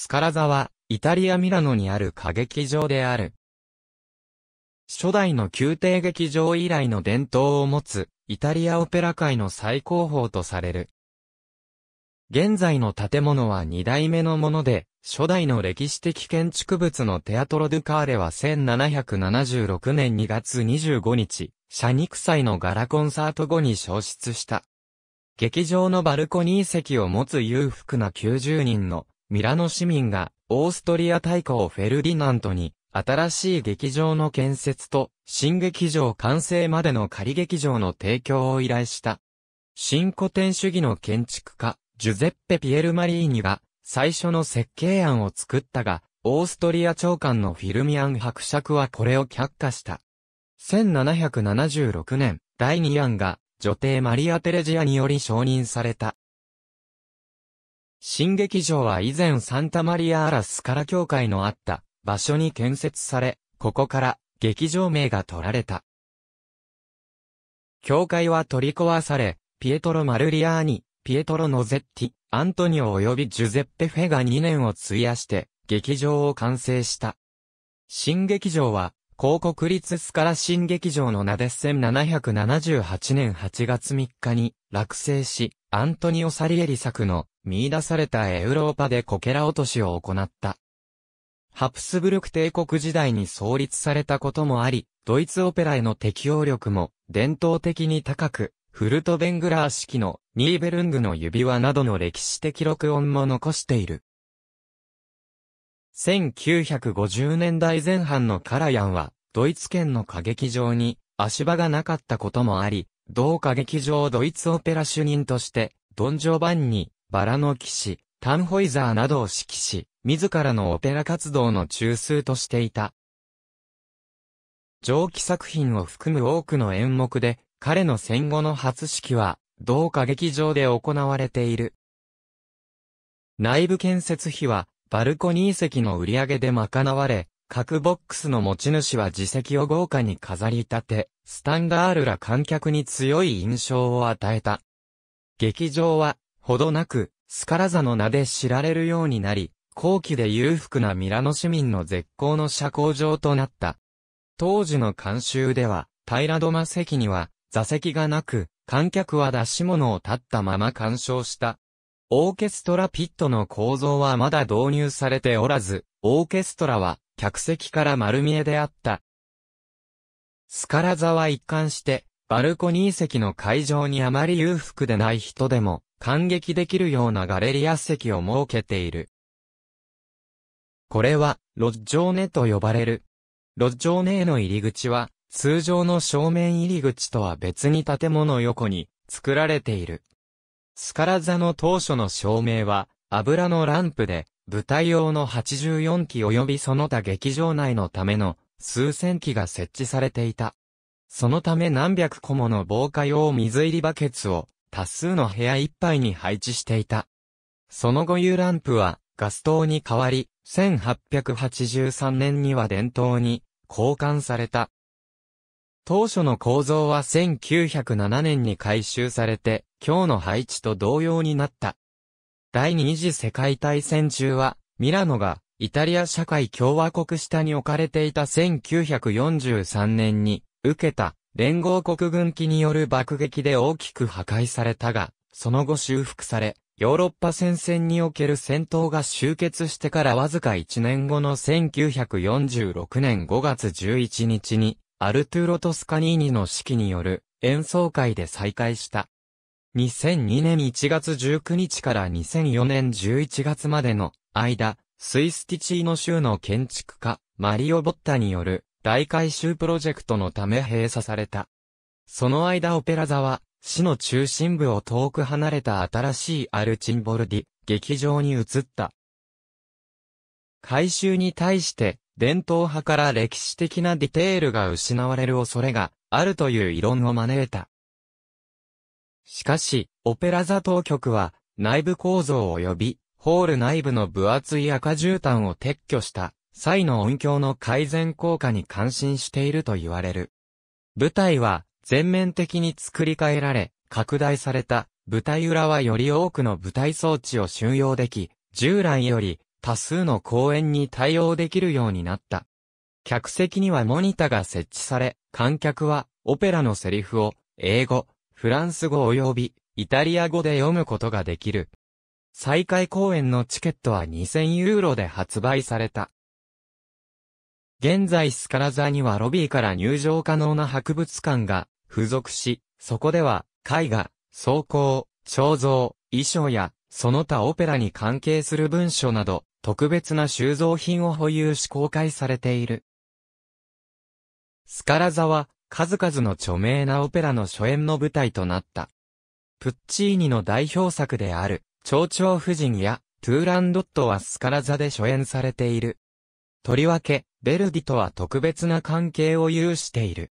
スカラザは、イタリア・ミラノにある歌劇場である。初代の宮廷劇場以来の伝統を持つ、イタリアオペラ界の最高峰とされる。現在の建物は2代目のもので、初代の歴史的建築物のテアトロ・ドゥ・カーレは1776年2月25日、社肉祭のガラコンサート後に消失した。劇場のバルコニー席を持つ裕福な90人のミラノ市民がオーストリア大公フェルディナントに新しい劇場の建設と新劇場完成までの仮劇場の提供を依頼した。新古典主義の建築家、ジュゼッペ・ピエル・マリーニが最初の設計案を作ったが、オーストリア長官のフィルミアン伯爵はこれを却下した。1776年、第2案が女帝マリア・テレジアにより承認された。新劇場は以前サンタマリア・アラスカラ教会のあった場所に建設され、ここから劇場名が取られた。教会は取り壊され、ピエトロ・マルリアーニ、ピエトロ・ノゼッティ、アントニオ及びジュゼッペ・フェが2年を費やして劇場を完成した。新劇場は、広告立スカラ新劇場の名で1778年8月3日に落成し、アントニオ・サリエリ作の見出されたエウローパでこけら落としを行った。ハプスブルク帝国時代に創立されたこともあり、ドイツオペラへの適応力も伝統的に高く、フルトベングラー式のニーベルングの指輪などの歴史的録音も残している。1950年代前半のカラヤンは、ドイツ圏の歌劇場に足場がなかったこともあり、同歌劇場ドイツオペラ主任として、ドン・ジョバンニ、バラの騎士、タンホイザーなどを指揮し、自らのオペラ活動の中枢としていた。蒸気作品を含む多くの演目で、彼の戦後の初式は、同歌劇場で行われている。内部建設費は、バルコニー席の売り上げで賄われ、各ボックスの持ち主は自席を豪華に飾り立て、スタンダールら観客に強い印象を与えた。劇場はほどなく、スカラザの名で知られるようになり、後期で裕福なミラノ市民の絶好の社交場となった。当時の監修では、平戸間席には座席がなく、観客は出し物を立ったまま鑑賞した。オーケストラピットの構造はまだ導入されておらず、オーケストラは客席から丸見えであった。スカラ座は一貫して、バルコニー席の会場にあまり裕福でない人でも、感激できるようなガレリア席を設けている。これは、ロッジョーネと呼ばれる。ロッジョーネへの入り口は、通常の正面入り口とは別に建物横に作られている。スカラ座の当初の照明は、油のランプで、舞台用の84機及びその他劇場内のための数千機が設置されていた。そのため何百個もの防火用水入りバケツを多数の部屋いっぱいに配置していた。その後 U ランプはガス灯に変わり、1883年には電灯に交換された。当初の構造は1907年に改修されて、今日の配置と同様になった。第二次世界大戦中は、ミラノがイタリア社会共和国下に置かれていた1943年に受けた連合国軍機による爆撃で大きく破壊されたが、その後修復され、ヨーロッパ戦線における戦闘が終結してからわずか1年後の1946年5月11日に、アルトゥーロ・トスカニーニの指揮による演奏会で再開した。2002年1月19日から2004年11月までの間、スイスティチーノ州の建築家、マリオ・ボッタによる大改修プロジェクトのため閉鎖された。その間オペラ座は、市の中心部を遠く離れた新しいアルチンボルディ、劇場に移った。改修に対して、伝統派から歴史的なディテールが失われる恐れがあるという異論を招いた。しかし、オペラ座当局は内部構造及び、ホール内部の分厚い赤絨毯を撤去した。際の音響の改善効果に感心していると言われる。舞台は全面的に作り変えられ、拡大された舞台裏はより多くの舞台装置を収容でき、従来より多数の公演に対応できるようになった。客席にはモニタが設置され、観客はオペラのセリフを英語、フランス語及びイタリア語で読むことができる。再開公演のチケットは2000ユーロで発売された。現在スカラ座にはロビーから入場可能な博物館が付属し、そこでは絵画、装甲、肖像、衣装やその他オペラに関係する文書など特別な収蔵品を保有し公開されている。スカラ座は数々の著名なオペラの初演の舞台となった。プッチーニの代表作である、蝶々夫人や、トゥーランドットはスカラ座で初演されている。とりわけ、ベルディとは特別な関係を有している。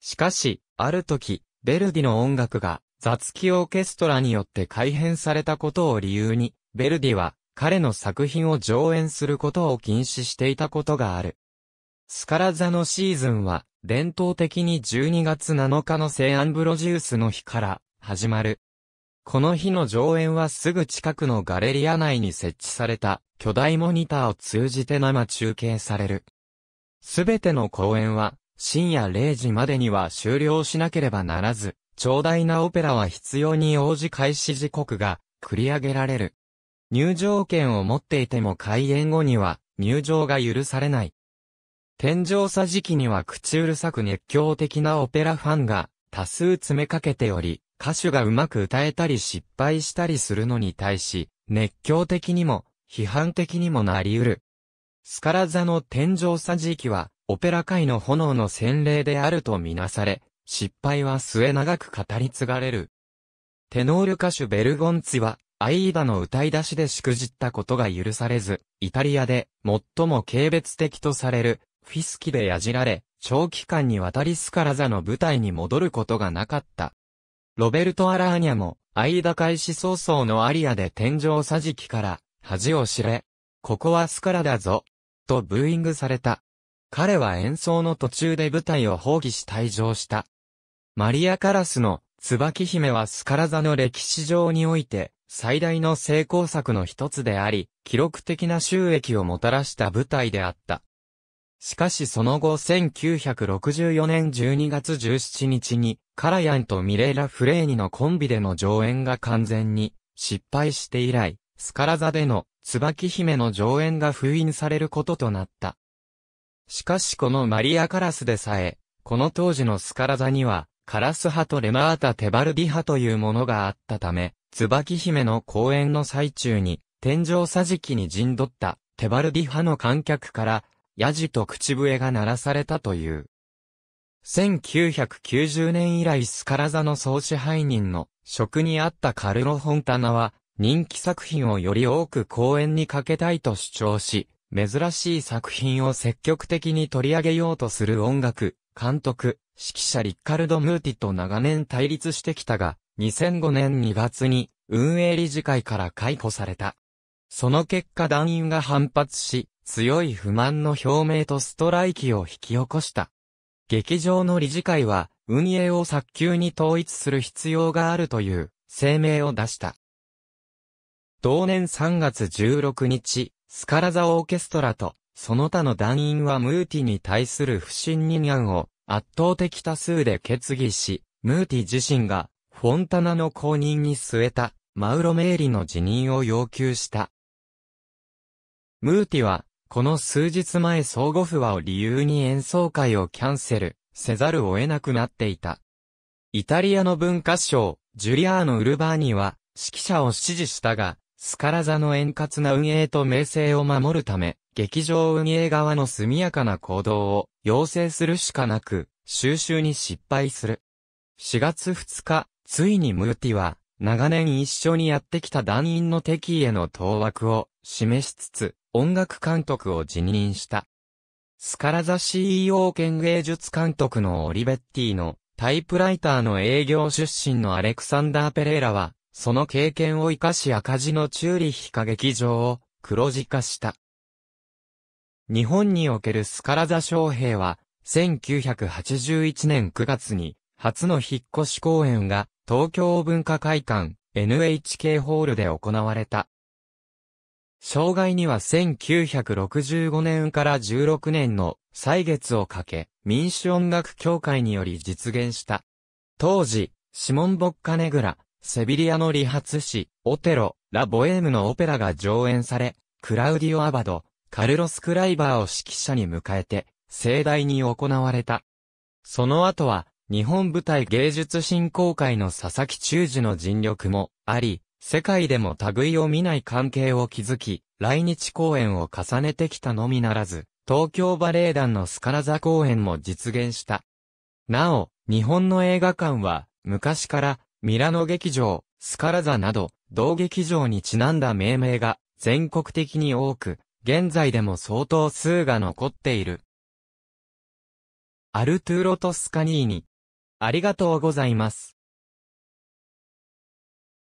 しかし、ある時、ベルディの音楽が、雑記オーケストラによって改変されたことを理由に、ベルディは、彼の作品を上演することを禁止していたことがある。スカラザのシーズンは、伝統的に12月7日の西アンブロジウスの日から、始まる。この日の上演はすぐ近くのガレリア内に設置された巨大モニターを通じて生中継される。すべての公演は深夜0時までには終了しなければならず、長大なオペラは必要に応じ開始時刻が繰り上げられる。入場券を持っていても開演後には入場が許されない。天井時期には口うるさく熱狂的なオペラファンが多数詰めかけており、歌手がうまく歌えたり失敗したりするのに対し、熱狂的にも、批判的にもなり得る。スカラ座の天井さ時きは、オペラ界の炎の洗礼であるとみなされ、失敗は末長く語り継がれる。テノール歌手ベルゴンツィは、アイーダの歌い出しでしくじったことが許されず、イタリアで最も軽蔑的とされる、フィスキでやじられ、長期間にわたりスカラ座の舞台に戻ることがなかった。ロベルト・アラーニャも、アイ田開始早々のアリアで天井桟敷から恥を知れ。ここはスカラだぞ。とブーイングされた。彼は演奏の途中で舞台を放棄し退場した。マリア・カラスの椿姫はスカラ座の歴史上において最大の成功作の一つであり、記録的な収益をもたらした舞台であった。しかしその後1964年12月17日に、カラヤンとミレーラ・フレーニのコンビでの上演が完全に失敗して以来、スカラ座での椿姫の上演が封印されることとなった。しかしこのマリア・カラスでさえ、この当時のスカラ座には、カラス派とレマータ・テバルディ派というものがあったため、椿姫の公演の最中に、天井桟敷に陣取ったテバルディ派の観客からヤジと口笛が鳴らされたという。1990年以来スカラ座の総支配人の職にあったカルロ・フォンタナは人気作品をより多く公演にかけたいと主張し、珍しい作品を積極的に取り上げようとする音楽、監督、指揮者リッカルド・ムーティと長年対立してきたが、2005年2月に運営理事会から解雇された。その結果団員が反発し、強い不満の表明とストライキを引き起こした。劇場の理事会は、運営を早急に統一する必要があるという声明を出した。同年3月16日、スカラザオーケストラと、その他の団員はムーティに対する不信任案を圧倒的多数で決議し、ムーティ自身がフォンタナの後任に据えたマウロ・メーリの辞任を要求した。ムーティはこの数日前相互不和を理由に演奏会をキャンセルせざるを得なくなっていた。イタリアの文化賞、ジュリアーノ・ウルバーニは、指揮者を支持したが、スカラ座の円滑な運営と名声を守るため、劇場運営側の速やかな行動を要請するしかなく、収集に失敗する。4月2日、ついにムーティは、長年一緒にやってきた団員の敵意への当惑を示しつつ、音楽監督を辞任した。スカラザ CEO 兼芸術監督のオリベッティのタイプライターの営業出身のアレクサンダー・ペレーラは、その経験を活かし赤字のチューリヒ歌劇場を黒字化した。日本におけるスカラザ将兵は、1981年9月に、初の引っ越し公演が、東京文化会館、NHK ホールで行われた。障害には1965年から16年の歳月をかけ、民主音楽協会により実現した。当時、シモン・ボッカネグラ、セビリアの理髪師、オテロ、ラ・ボエームのオペラが上演され、クラウディオ・アバド、カルロス・クライバーを指揮者に迎えて、盛大に行われた。その後は、日本舞台芸術振興会の佐々木忠治の尽力もあり、世界でも類を見ない関係を築き、来日公演を重ねてきたのみならず、東京バレエ団のスカラ座公演も実現した。なお、日本の映画館は、昔から、ミラノ劇場、スカラ座など、同劇場にちなんだ命名が、全国的に多く、現在でも相当数が残っている。アルトゥーロ・トスカニーニ。ありがとうございます。